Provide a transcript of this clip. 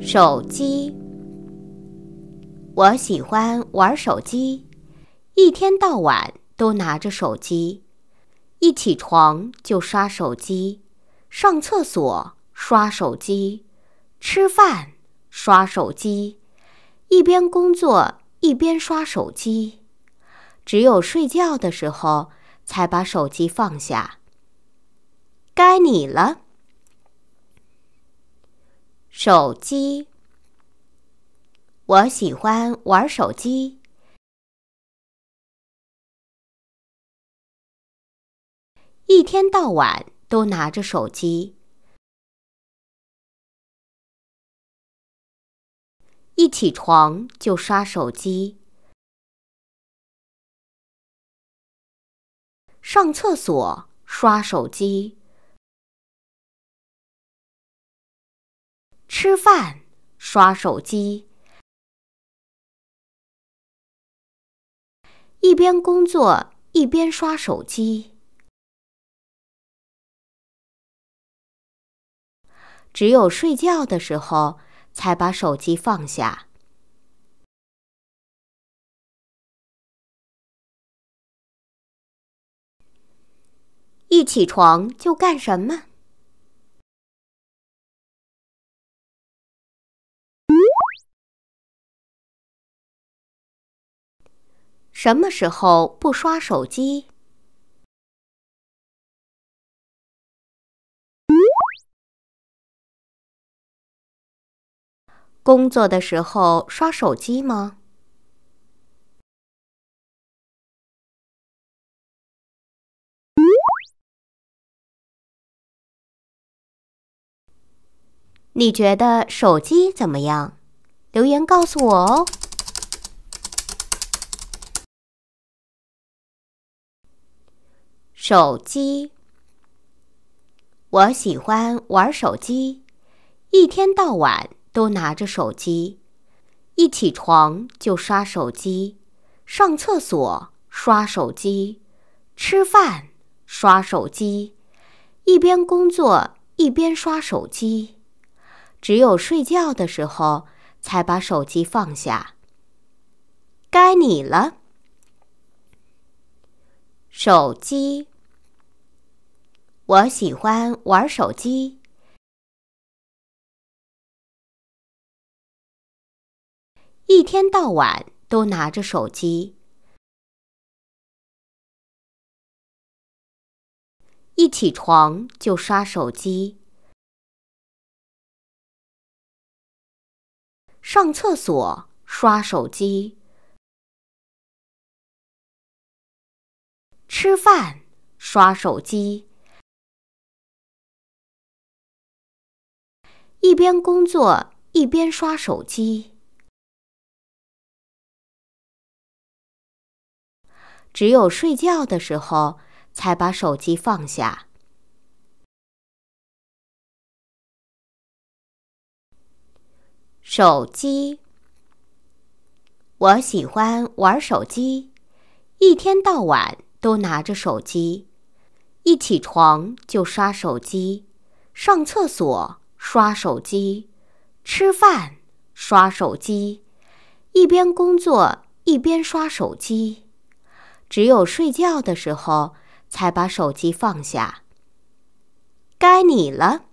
手机，我喜欢玩手机，一天到晚都拿着手机，一起床就刷手机，上厕所刷手机，吃饭刷手机，一边工作一边刷手机，只有睡觉的时候才把手机放下。该你了。手机，我喜欢玩手机，一天到晚都拿着手机，一起床就刷手机，上厕所刷手机。吃饭，刷手机；一边工作一边刷手机；只有睡觉的时候才把手机放下。一起床就干什么？什么时候不刷手机？工作的时候刷手机吗？你觉得手机怎么样？留言告诉我哦。手机，我喜欢玩手机，一天到晚都拿着手机，一起床就刷手机，上厕所刷手机，吃饭刷手机，一边工作一边刷手机，只有睡觉的时候才把手机放下。该你了，手机。我喜欢玩手机，一天到晚都拿着手机，一起床就刷手机，上厕所刷手机，吃饭刷手机。一边工作一边刷手机，只有睡觉的时候才把手机放下。手机，我喜欢玩手机，一天到晚都拿着手机，一起床就刷手机，上厕所。刷手机，吃饭，刷手机，一边工作一边刷手机，只有睡觉的时候才把手机放下。该你了。